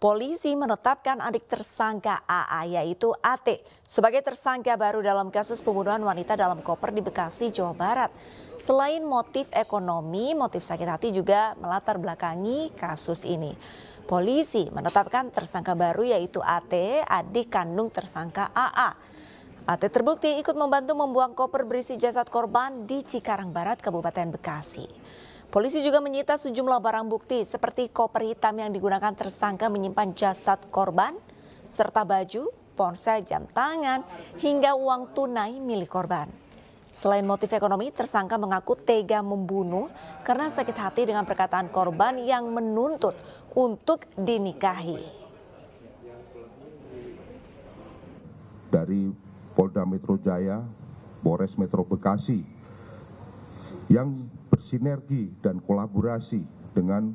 polisi menetapkan adik tersangka AA yaitu AT sebagai tersangka baru dalam kasus pembunuhan wanita dalam koper di Bekasi, Jawa Barat. Selain motif ekonomi, motif sakit hati juga melatar belakangi kasus ini. Polisi menetapkan tersangka baru yaitu AT, adik kandung tersangka AA. AT terbukti ikut membantu membuang koper berisi jasad korban di Cikarang Barat, Kabupaten Bekasi. Polisi juga menyita sejumlah barang bukti seperti koper hitam yang digunakan tersangka menyimpan jasad korban, serta baju, ponsel, jam tangan, hingga uang tunai milik korban. Selain motif ekonomi, tersangka mengaku tega membunuh karena sakit hati dengan perkataan korban yang menuntut untuk dinikahi. Dari Polda Metro Jaya, Polres Metro Bekasi yang bersinergi dan kolaborasi dengan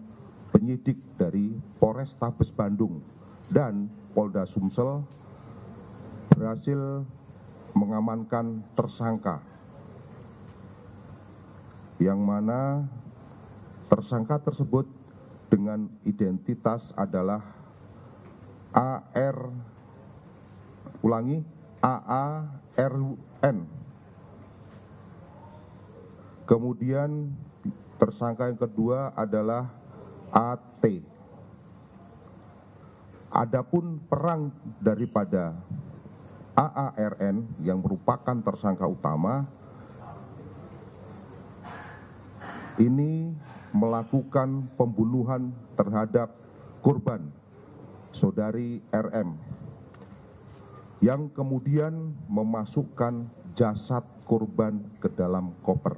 penyidik dari Polrestabes Bandung dan Polda Sumsel berhasil mengamankan tersangka yang mana tersangka tersebut dengan identitas adalah AR ulangi AARUN Kemudian tersangka yang kedua adalah AT. Adapun perang daripada AARN yang merupakan tersangka utama ini melakukan pembunuhan terhadap korban saudari RM yang kemudian memasukkan jasad korban ke dalam koper.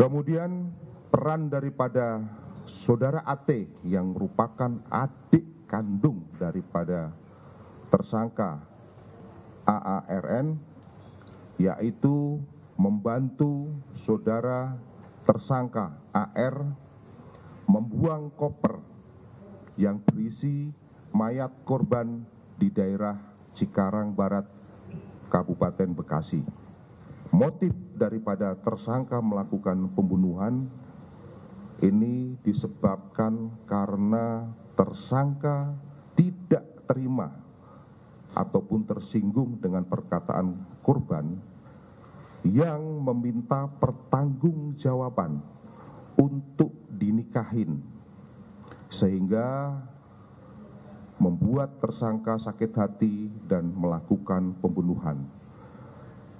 Kemudian peran daripada saudara AT yang merupakan adik kandung daripada tersangka AARN yaitu membantu saudara tersangka AR membuang koper yang berisi mayat korban di daerah Cikarang Barat, Kabupaten Bekasi motif daripada tersangka melakukan pembunuhan ini disebabkan karena tersangka tidak terima ataupun tersinggung dengan perkataan korban yang meminta pertanggungjawaban untuk dinikahin sehingga membuat tersangka sakit hati dan melakukan pembunuhan.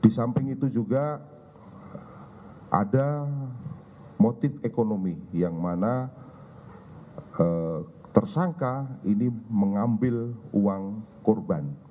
Di samping itu juga ada motif ekonomi yang mana eh, tersangka ini mengambil uang korban